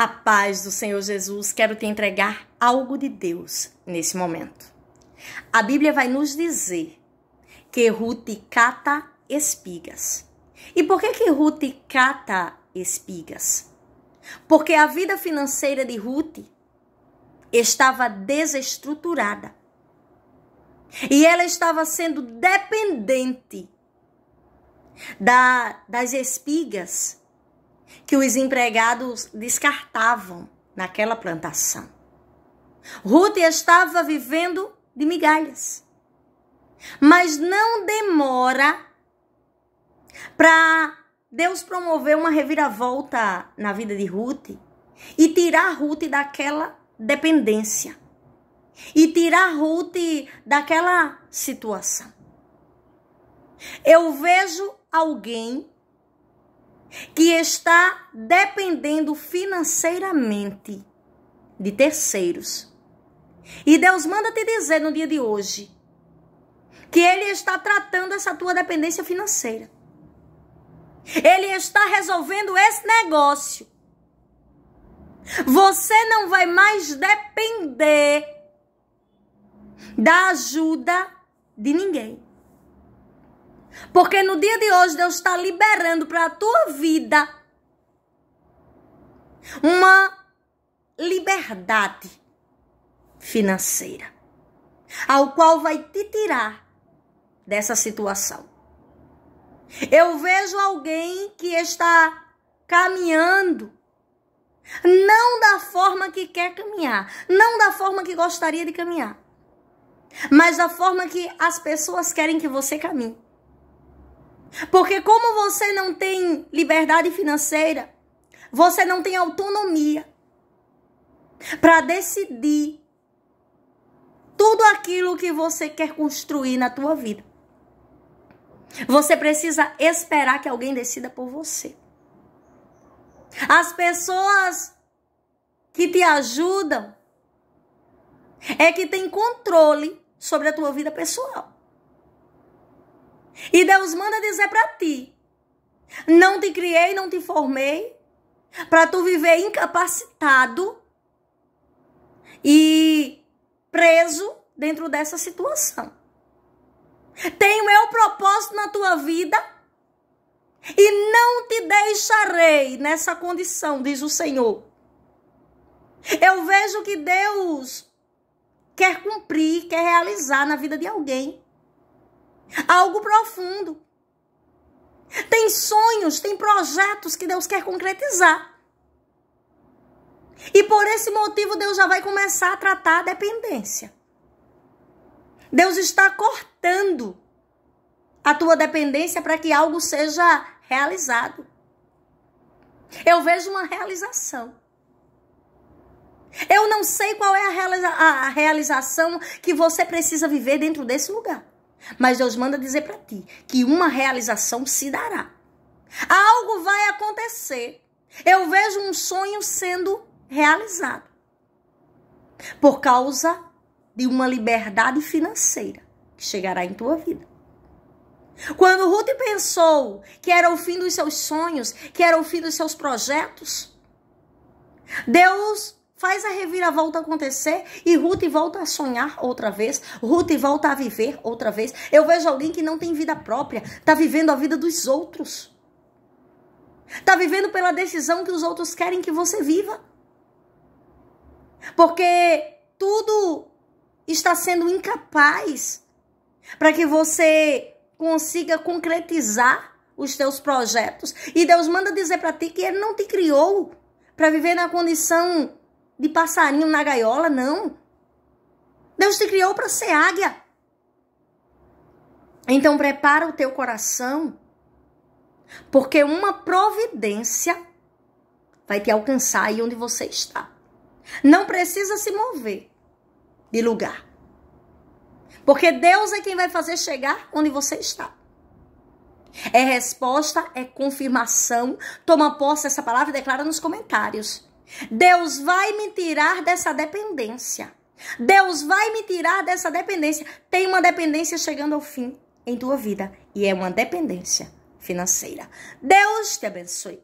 A paz do Senhor Jesus, quero te entregar algo de Deus nesse momento. A Bíblia vai nos dizer que Ruth cata espigas. E por que que Ruth cata espigas? Porque a vida financeira de Ruth estava desestruturada. E ela estava sendo dependente da, das espigas que os empregados descartavam naquela plantação. Ruth estava vivendo de migalhas. Mas não demora para Deus promover uma reviravolta na vida de Ruth e tirar Ruth daquela dependência e tirar Ruth daquela situação. Eu vejo alguém que está dependendo financeiramente de terceiros. E Deus manda te dizer no dia de hoje que Ele está tratando essa tua dependência financeira. Ele está resolvendo esse negócio. Você não vai mais depender da ajuda de ninguém. Porque no dia de hoje Deus está liberando para a tua vida uma liberdade financeira, ao qual vai te tirar dessa situação. Eu vejo alguém que está caminhando não da forma que quer caminhar, não da forma que gostaria de caminhar, mas da forma que as pessoas querem que você caminhe. Porque como você não tem liberdade financeira, você não tem autonomia para decidir tudo aquilo que você quer construir na tua vida. Você precisa esperar que alguém decida por você. As pessoas que te ajudam é que tem controle sobre a tua vida pessoal. E Deus manda dizer para ti: não te criei, não te formei, para tu viver incapacitado e preso dentro dessa situação. Tenho eu propósito na tua vida e não te deixarei nessa condição, diz o Senhor. Eu vejo que Deus quer cumprir, quer realizar na vida de alguém. Algo profundo. Tem sonhos, tem projetos que Deus quer concretizar. E por esse motivo, Deus já vai começar a tratar a dependência. Deus está cortando a tua dependência para que algo seja realizado. Eu vejo uma realização. Eu não sei qual é a, realiza a realização que você precisa viver dentro desse lugar. Mas Deus manda dizer para ti que uma realização se dará. Algo vai acontecer. Eu vejo um sonho sendo realizado por causa de uma liberdade financeira que chegará em tua vida. Quando Ruth pensou que era o fim dos seus sonhos, que era o fim dos seus projetos, Deus Faz a reviravolta acontecer e Ruth volta a sonhar outra vez, Ruth volta a viver outra vez. Eu vejo alguém que não tem vida própria, tá vivendo a vida dos outros. Tá vivendo pela decisão que os outros querem que você viva. Porque tudo está sendo incapaz para que você consiga concretizar os teus projetos. E Deus manda dizer para ti que ele não te criou para viver na condição de passarinho na gaiola, não. Deus te criou para ser águia. Então prepara o teu coração, porque uma providência vai te alcançar aí onde você está. Não precisa se mover de lugar. Porque Deus é quem vai fazer chegar onde você está. É resposta, é confirmação. Toma posse essa palavra e declara nos comentários. Deus vai me tirar dessa dependência. Deus vai me tirar dessa dependência. Tem uma dependência chegando ao fim em tua vida e é uma dependência financeira. Deus te abençoe.